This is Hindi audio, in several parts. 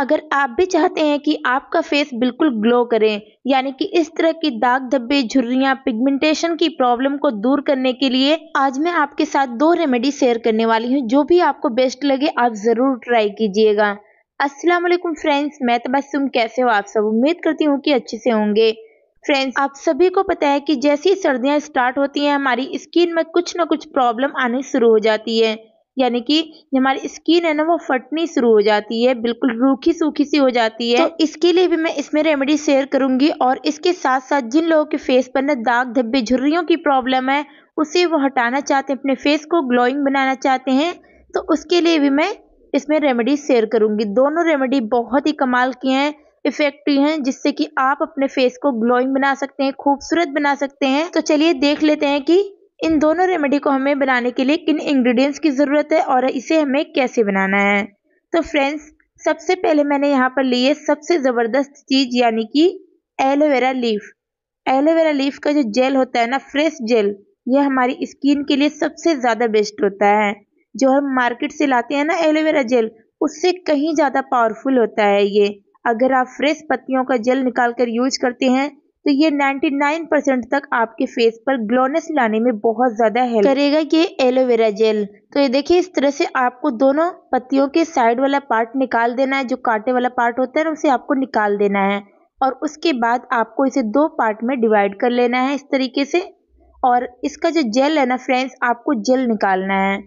अगर आप भी चाहते हैं कि आपका फेस बिल्कुल ग्लो करें यानी कि इस तरह की दाग धब्बे झुर्रियां पिगमेंटेशन की प्रॉब्लम को दूर करने के लिए आज मैं आपके साथ दो रेमेडी शेयर करने वाली हूँ जो भी आपको बेस्ट लगे आप ज़रूर ट्राई कीजिएगा अस्सलाम वालेकुम फ्रेंड्स मैं तबस्सुम कैसे हो आप सब उम्मीद करती हूँ की अच्छे से होंगे फ्रेंड्स आप सभी को पता है की जैसी सर्दियाँ स्टार्ट होती हैं हमारी स्किन में कुछ ना कुछ प्रॉब्लम आनी शुरू हो जाती है यानी कि हमारी स्किन है ना वो फटनी शुरू हो जाती है बिल्कुल रूखी सूखी सी हो जाती है तो इसके लिए भी मैं इसमें रेमेडी शेयर करूंगी और इसके साथ साथ जिन लोगों के फेस पर ना दाग धब्बे झुर्रियों की प्रॉब्लम है उसे वो हटाना चाहते हैं अपने फेस को ग्लोइंग बनाना चाहते हैं तो उसके लिए भी मैं इसमें रेमेडी शेयर करूंगी दोनों रेमेडी बहुत ही कमाल की हैं इफेक्टिव हैं जिससे कि आप अपने फेस को ग्लोइंग बना सकते हैं खूबसूरत बना सकते हैं तो चलिए देख लेते हैं कि इन दोनों रेमेडी को हमें बनाने के लिए किन इंग्रेडिएंट्स की ज़रूरत है और इसे हमें कैसे बनाना है तो फ्रेंड्स सबसे पहले मैंने यहाँ पर लिए सबसे ज़बरदस्त चीज़ यानी कि एलोवेरा लीफ एलोवेरा लीफ का जो जेल होता है ना फ्रेश जेल यह हमारी स्किन के लिए सबसे ज़्यादा बेस्ट होता है जो हम मार्केट से लाते हैं ना एलोवेरा जेल उससे कहीं ज़्यादा पावरफुल होता है ये अगर आप फ्रेश पत्तियों का जेल निकाल कर यूज करते हैं तो ये 99% तक आपके फेस पर ग्लोनेस लाने में बहुत ज़्यादा हेल्प करेगा ये एलोवेरा जेल तो ये देखिए इस तरह से आपको दोनों पत्तियों के साइड वाला पार्ट निकाल देना है जो कांटे वाला पार्ट होता है ना उसे आपको निकाल देना है और उसके बाद आपको इसे दो पार्ट में डिवाइड कर लेना है इस तरीके से और इसका जो जेल है ना फ्रेंड्स आपको जेल निकालना है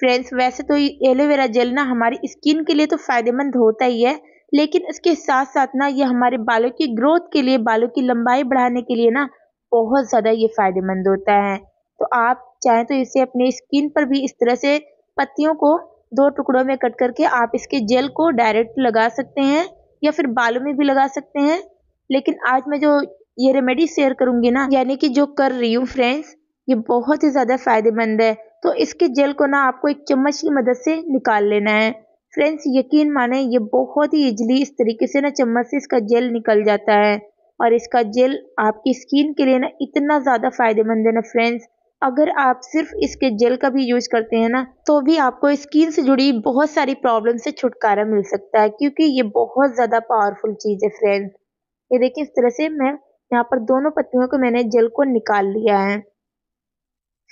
फ्रेंड्स वैसे तो एलोवेरा जेल ना हमारी स्किन के लिए तो फ़ायदेमंद होता ही है लेकिन इसके साथ साथ ना ये हमारे बालों की ग्रोथ के लिए बालों की लंबाई बढ़ाने के लिए ना बहुत ज़्यादा ये फ़ायदेमंद होता है तो आप चाहें तो इसे अपने स्किन पर भी इस तरह से पत्तियों को दो टुकड़ों में कट करके आप इसके जेल को डायरेक्ट लगा सकते हैं या फिर बालों में भी लगा सकते हैं लेकिन आज मैं जो ये रेमेडी शेयर करूंगी ना यानी कि जो कर रही हूँ फ्रेंड्स ये बहुत ही ज़्यादा फ़ायदेमंद है तो इसके जेल को ना आपको एक चम्मच की मदद से निकाल लेना है फ्रेंड्स यकीन माने ये बहुत ही इजली इस तरीके से ना चम्मच से इसका जेल निकल जाता है और इसका जेल आपकी स्किन के लिए ना इतना ज़्यादा फ़ायदेमंद है ना फ्रेंड्स अगर आप सिर्फ इसके जेल का भी यूज करते हैं ना तो भी आपको स्किन से जुड़ी बहुत सारी प्रॉब्लम से छुटकारा मिल सकता है क्योंकि ये बहुत ज़्यादा पावरफुल चीज़ है फ्रेंड्स ये देखिए इस तरह से मैं यहाँ पर दोनों पत्तियों को मैंने जेल को निकाल लिया है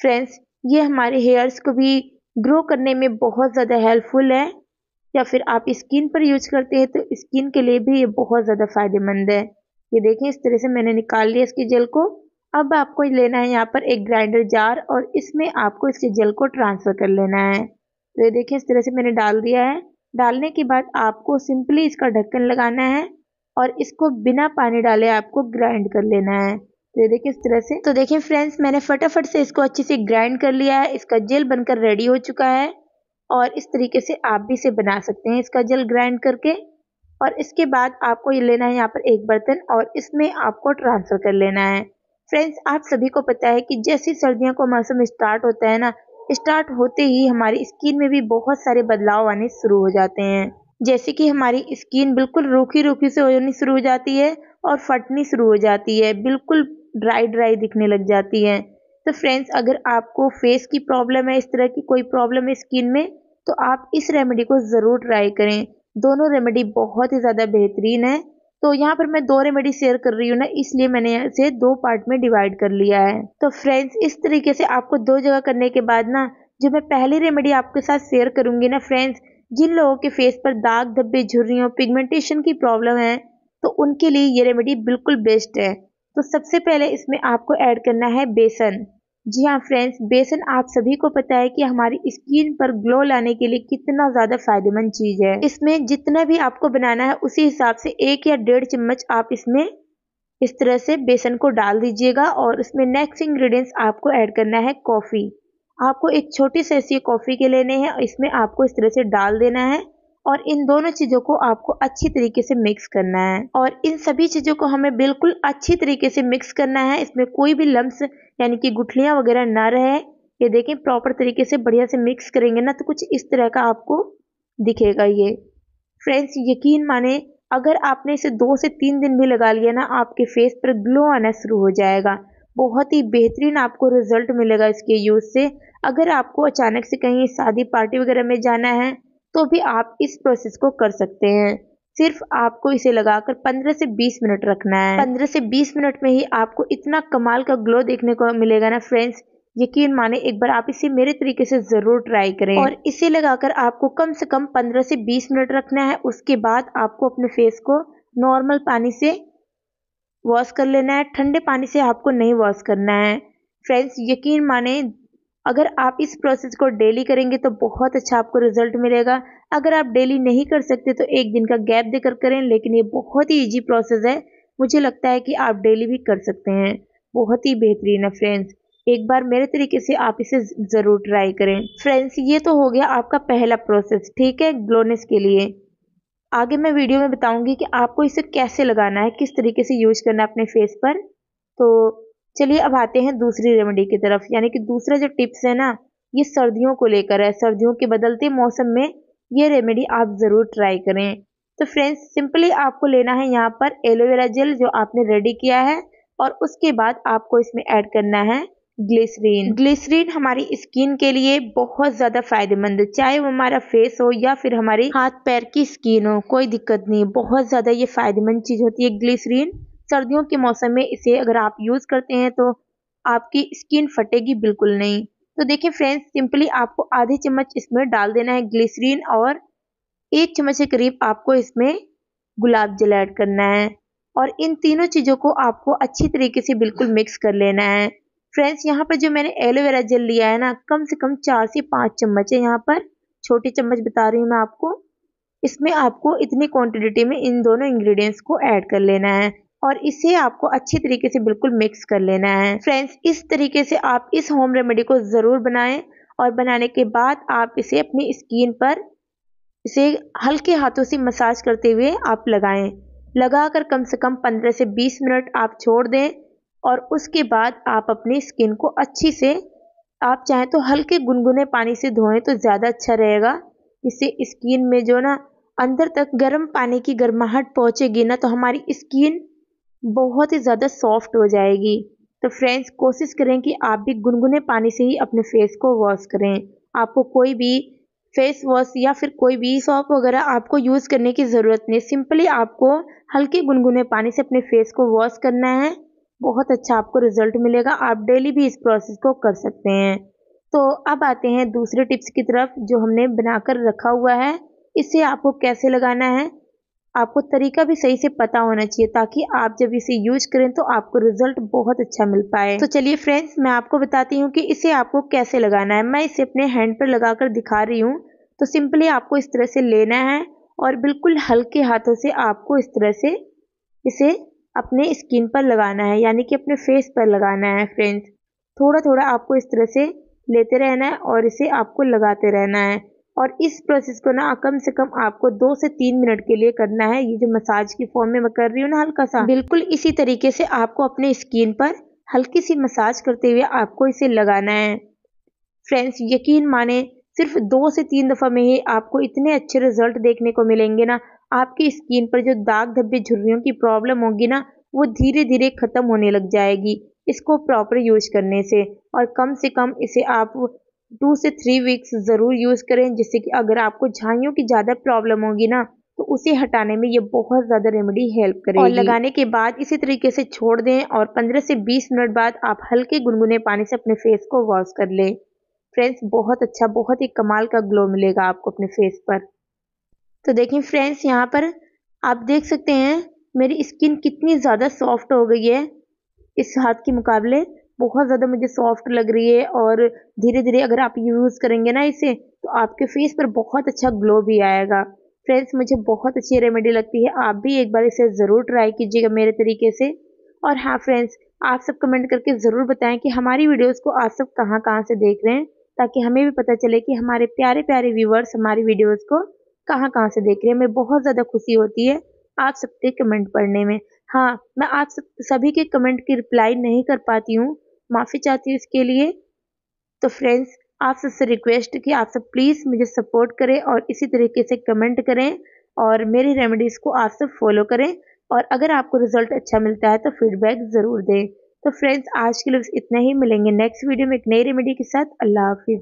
फ्रेंड्स ये हमारे हेयर्स को भी ग्रो करने में बहुत ज़्यादा हेल्पफुल है या फिर आप स्किन पर यूज करते हैं तो स्किन के लिए भी ये बहुत ज़्यादा फ़ायदेमंद है ये देखें इस तरह से मैंने निकाल लिया इसके जेल को अब आपको लेना है यहाँ पर एक ग्राइंडर जार और इसमें आपको इसके जेल को ट्रांसफ़र कर लेना है तो ये देखें इस तरह से मैंने डाल दिया है डालने के बाद आपको सिंपली इसका ढक्कन लगाना है और इसको बिना पानी डाले आपको ग्राइंड कर लेना है तो ये देखिए इस तरह से तो देखिए फ्रेंड्स मैंने फटाफट से इसको अच्छे से ग्राइंड कर लिया है इसका जेल बनकर रेडी हो चुका है और इस तरीके से आप भी इसे बना सकते हैं इसका जल ग्राइंड करके और इसके बाद आपको ये लेना है यहाँ पर एक बर्तन और इसमें आपको ट्रांसफ़र कर लेना है फ्रेंड्स आप सभी को पता है कि जैसे सर्दियों का मौसम स्टार्ट होता है ना स्टार्ट होते ही हमारी स्किन में भी बहुत सारे बदलाव आने शुरू हो जाते हैं जैसे कि हमारी स्किन बिल्कुल रूखी रूखी से होनी शुरू हो जाती है और फटनी शुरू हो जाती है बिल्कुल ड्राई ड्राई दिखने लग जाती है तो फ्रेंड्स अगर आपको फेस की प्रॉब्लम है इस तरह की कोई प्रॉब्लम है स्किन में तो आप इस रेमेडी को ज़रूर ट्राई करें दोनों रेमेडी बहुत ही ज़्यादा बेहतरीन है तो यहाँ पर मैं दो रेमेडी शेयर कर रही हूँ ना इसलिए मैंने इसे दो पार्ट में डिवाइड कर लिया है तो फ्रेंड्स इस तरीके से आपको दो जगह करने के बाद ना जो मैं पहली रेमेडी आपके साथ शेयर करूँगी ना फ्रेंड्स जिन लोगों के फेस पर दाग धब्बे झुर्रियों पिगमेंटेशन की प्रॉब्लम है तो उनके लिए ये रेमेडी बिल्कुल बेस्ट है तो सबसे पहले इसमें आपको ऐड करना है बेसन जी हाँ फ्रेंड्स बेसन आप सभी को पता है कि हमारी स्किन पर ग्लो लाने के लिए कितना ज़्यादा फायदेमंद चीज़ है इसमें जितना भी आपको बनाना है उसी हिसाब से एक या डेढ़ चम्मच आप इसमें इस तरह से बेसन को डाल दीजिएगा और इसमें नेक्स्ट इंग्रेडिएंट्स आपको ऐड करना है कॉफ़ी आपको एक छोटी सी ऐसी कॉफ़ी के लेने हैं इसमें आपको इस तरह से डाल देना है और इन दोनों चीज़ों को आपको अच्छी तरीके से मिक्स करना है और इन सभी चीज़ों को हमें बिल्कुल अच्छी तरीके से मिक्स करना है इसमें कोई भी लम्ब यानी कि गुठलियाँ वगैरह ना रहे ये देखें प्रॉपर तरीके से बढ़िया से मिक्स करेंगे ना तो कुछ इस तरह का आपको दिखेगा ये फ्रेंड्स यकीन माने अगर आपने इसे दो से तीन दिन भी लगा लिया ना आपके फेस पर ग्लो आना शुरू हो जाएगा बहुत ही बेहतरीन आपको रिजल्ट मिलेगा इसके यूज़ से अगर आपको अचानक से कहीं शादी पार्टी वगैरह में जाना है तो भी आप इस प्रोसेस को कर सकते हैं सिर्फ आपको इसे लगाकर 15 से 20 मिनट रखना है 15 से 20 मिनट में ही आपको इतना कमाल का ग्लो देखने को मिलेगा ना फ्रेंड्स यकीन माने एक बार आप इसे मेरे तरीके से ज़रूर ट्राई करें और इसे लगाकर आपको कम से कम 15 से 20 मिनट रखना है उसके बाद आपको अपने फेस को नॉर्मल पानी से वॉश कर लेना है ठंडे पानी से आपको नहीं वॉश करना है फ्रेंड्स यकीन माने अगर आप इस प्रोसेस को डेली करेंगे तो बहुत अच्छा आपको रिजल्ट मिलेगा अगर आप डेली नहीं कर सकते तो एक दिन का गैप देकर करें लेकिन ये बहुत ही ईजी प्रोसेस है मुझे लगता है कि आप डेली भी कर सकते हैं बहुत ही बेहतरीन है फ्रेंड्स एक बार मेरे तरीके से आप इसे ज़रूर ट्राई करें फ्रेंड्स ये तो हो गया आपका पहला प्रोसेस ठीक है ग्लोनेस के लिए आगे मैं वीडियो में बताऊंगी कि आपको इसे कैसे लगाना है किस तरीके से यूज करना है अपने फेस पर तो चलिए अब आते हैं दूसरी रेमेडी की तरफ यानी कि दूसरा जो टिप्स है ना ये सर्दियों को लेकर है सर्दियों के बदलते मौसम में ये रेमेडी आप ज़रूर ट्राई करें तो फ्रेंड्स सिंपली आपको लेना है यहाँ पर एलोवेरा जेल जो आपने रेडी किया है और उसके बाद आपको इसमें ऐड करना है ग्लिसरीन ग्लिसरीन हमारी स्किन के लिए बहुत ज़्यादा फायदेमंद है चाहे वो हमारा फेस हो या फिर हमारी हाथ पैर की स्किन हो कोई दिक्कत नहीं बहुत ज़्यादा ये फायदेमंद चीज़ होती है ग्लिसरीन सर्दियों के मौसम में इसे अगर आप यूज़ करते हैं तो आपकी स्किन फटेगी बिल्कुल नहीं तो देखिए फ्रेंड्स सिंपली आपको आधे चम्मच इसमें डाल देना है ग्लिसरीन और एक चम्मच के करीब आपको इसमें गुलाब जल ऐड करना है और इन तीनों चीज़ों को आपको अच्छी तरीके से बिल्कुल मिक्स कर लेना है फ्रेंड्स यहाँ पर जो मैंने एलोवेरा जेल लिया है ना कम से कम चार से पांच चम्मच है यहाँ पर छोटे चम्मच बता रही हूँ मैं आपको इसमें आपको इतनी क्वांटिटी में इन दोनों इंग्रेडिएंट्स को ऐड कर लेना है और इसे आपको अच्छी तरीके से बिल्कुल मिक्स कर लेना है फ्रेंड्स इस तरीके से आप इस होम रेमेडी को ज़रूर बनाएं और बनाने के बाद आप इसे अपनी स्किन पर इसे हल्के हाथों से मसाज करते हुए आप लगाएं लगा कर कम से कम 15 से 20 मिनट आप छोड़ दें और उसके बाद आप अपनी स्किन को अच्छी से आप चाहें तो हल्के गुनगुने पानी से धोएं तो ज़्यादा अच्छा रहेगा इससे स्किन में जो ना अंदर तक गर्म पानी की गर्माहट पहुँचेगी ना तो हमारी स्किन बहुत ही ज़्यादा सॉफ्ट हो जाएगी तो फ्रेंड्स कोशिश करें कि आप भी गुनगुने पानी से ही अपने फेस को वॉश करें आपको कोई भी फेस वॉश या फिर कोई भी सॉप वगैरह आपको यूज़ करने की ज़रूरत नहीं सिंपली आपको हल्के गुनगुने पानी से अपने फेस को वॉश करना है बहुत अच्छा आपको रिजल्ट मिलेगा आप डेली भी इस प्रोसेस को कर सकते हैं तो अब आते हैं दूसरे टिप्स की तरफ जो हमने बनाकर रखा हुआ है इसे आपको कैसे लगाना है आपको तरीका भी सही से पता होना चाहिए ताकि आप जब इसे यूज करें तो आपको रिजल्ट बहुत अच्छा मिल पाए तो चलिए फ्रेंड्स मैं आपको बताती हूँ कि इसे आपको कैसे लगाना है मैं इसे अपने हैंड पर लगाकर दिखा रही हूँ तो सिंपली आपको इस तरह से लेना है और बिल्कुल हल्के हाथों से आपको इस तरह से इसे अपने स्किन पर लगाना है यानी कि अपने फेस पर लगाना है फ्रेंड्स थोड़ा थोड़ा आपको इस तरह से लेते रहना है और इसे आपको लगाते रहना है और इस प्रोसेस को ना कम से कम आपको दो से तीन मिनट के लिए करना है ये जो मसाज की फॉर्म में मैं कर रही हूँ ना हल्का सा बिल्कुल इसी तरीके से आपको अपने स्किन पर हल्की सी मसाज करते हुए आपको इसे लगाना है फ्रेंड्स यकीन माने सिर्फ दो से तीन दफ़ा में ही आपको इतने अच्छे रिजल्ट देखने को मिलेंगे ना आपकी स्किन पर जो दाग धब्बे झुर्रियों की प्रॉब्लम होगी ना वो धीरे धीरे ख़त्म होने लग जाएगी इसको प्रॉपर यूज करने से और कम से कम इसे आप टू से थ्री वीक्स ज़रूर यूज़ करें जिससे कि अगर आपको झाइयों की ज़्यादा प्रॉब्लम होगी ना तो उसे हटाने में ये बहुत ज़्यादा रेमेडी हेल्प करेगी और लगाने के बाद इसी तरीके से छोड़ दें और 15 से 20 मिनट बाद आप हल्के गुनगुने पानी से अपने फेस को वॉश कर लें फ्रेंड्स बहुत अच्छा बहुत ही कमाल का ग्लो मिलेगा आपको अपने फेस पर तो देखें फ्रेंड्स यहाँ पर आप देख सकते हैं मेरी स्किन कितनी ज़्यादा सॉफ्ट हो गई है इस हाथ के मुकाबले बहुत ज़्यादा मुझे सॉफ्ट लग रही है और धीरे धीरे अगर आप यूज़ करेंगे ना इसे तो आपके फेस पर बहुत अच्छा ग्लो भी आएगा फ्रेंड्स मुझे बहुत अच्छी रेमेडी लगती है आप भी एक बार इसे ज़रूर ट्राई कीजिएगा मेरे तरीके से और हाँ फ्रेंड्स आप सब कमेंट करके ज़रूर बताएं कि हमारी वीडियोस को आप सब कहाँ कहाँ से देख रहे हैं ताकि हमें भी पता चले कि हमारे प्यारे प्यारे व्यूवर्स हमारी वीडियोस को कहाँ कहाँ से देख रहे हैं हमें बहुत ज़्यादा खुशी होती है आप सबके कमेंट पढ़ने में हाँ मैं आप सब सभी के कमेंट की रिप्लाई नहीं कर पाती हूँ माफ़ी चाहती हूँ इसके लिए तो फ्रेंड्स आप सबसे रिक्वेस्ट कि आप सब प्लीज़ मुझे सपोर्ट करें और इसी तरीके से कमेंट करें और मेरी रेमेडीज़ को आप सब फॉलो करें और अगर आपको रिजल्ट अच्छा मिलता है तो फीडबैक ज़रूर दें तो फ्रेंड्स आज के लिए इतना ही मिलेंगे नेक्स्ट वीडियो में एक नई रेमेडी के साथ अल्लाह हाफिज़